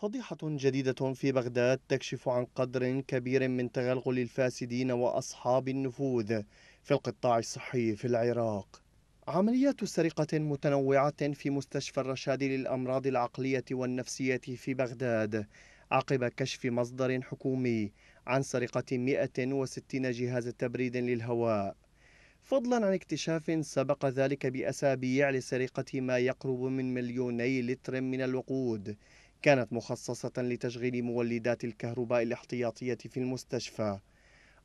فضيحة جديدة في بغداد تكشف عن قدر كبير من تغلغل الفاسدين وأصحاب النفوذ في القطاع الصحي في العراق. عمليات سرقة متنوعة في مستشفى الرشاد للأمراض العقلية والنفسية في بغداد عقب كشف مصدر حكومي عن سرقة 160 جهاز تبريد للهواء. فضلا عن اكتشاف سبق ذلك بأسابيع لسرقة ما يقرب من مليوني لتر من الوقود كانت مخصصة لتشغيل مولدات الكهرباء الاحتياطية في المستشفى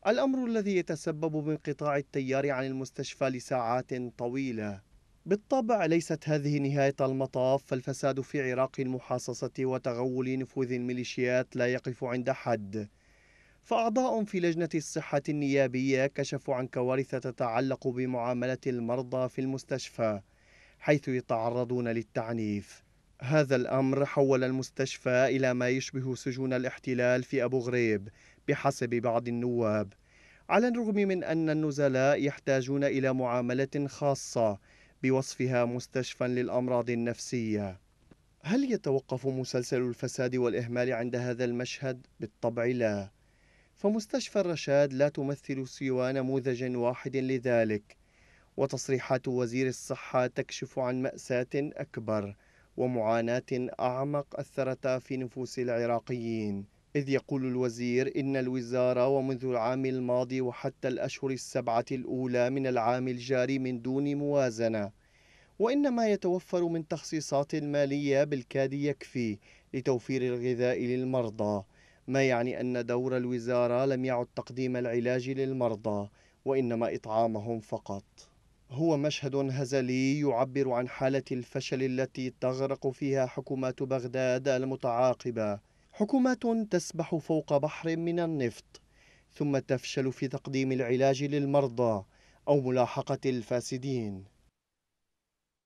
الأمر الذي يتسبب بانقطاع التيار عن المستشفى لساعات طويلة بالطبع ليست هذه نهاية المطاف فالفساد في عراق المحاصصة وتغول نفوذ الميليشيات لا يقف عند حد فأعضاء في لجنة الصحة النيابية كشفوا عن كوارث تتعلق بمعاملة المرضى في المستشفى حيث يتعرضون للتعنيف هذا الأمر حول المستشفى إلى ما يشبه سجون الاحتلال في أبو غريب بحسب بعض النواب على الرغم من أن النزلاء يحتاجون إلى معاملة خاصة بوصفها مستشفى للأمراض النفسية هل يتوقف مسلسل الفساد والإهمال عند هذا المشهد؟ بالطبع لا فمستشفى الرشاد لا تمثل سوى نموذج واحد لذلك وتصريحات وزير الصحة تكشف عن مأساة أكبر ومعاناة أعمق أثرتا في نفوس العراقيين إذ يقول الوزير إن الوزارة ومنذ العام الماضي وحتى الأشهر السبعة الأولى من العام الجاري من دون موازنة وإنما يتوفر من تخصيصات مالية بالكاد يكفي لتوفير الغذاء للمرضى ما يعني أن دور الوزارة لم يعد تقديم العلاج للمرضى وإنما إطعامهم فقط هو مشهد هزلي يعبر عن حالة الفشل التي تغرق فيها حكومات بغداد المتعاقبة حكومات تسبح فوق بحر من النفط ثم تفشل في تقديم العلاج للمرضى أو ملاحقة الفاسدين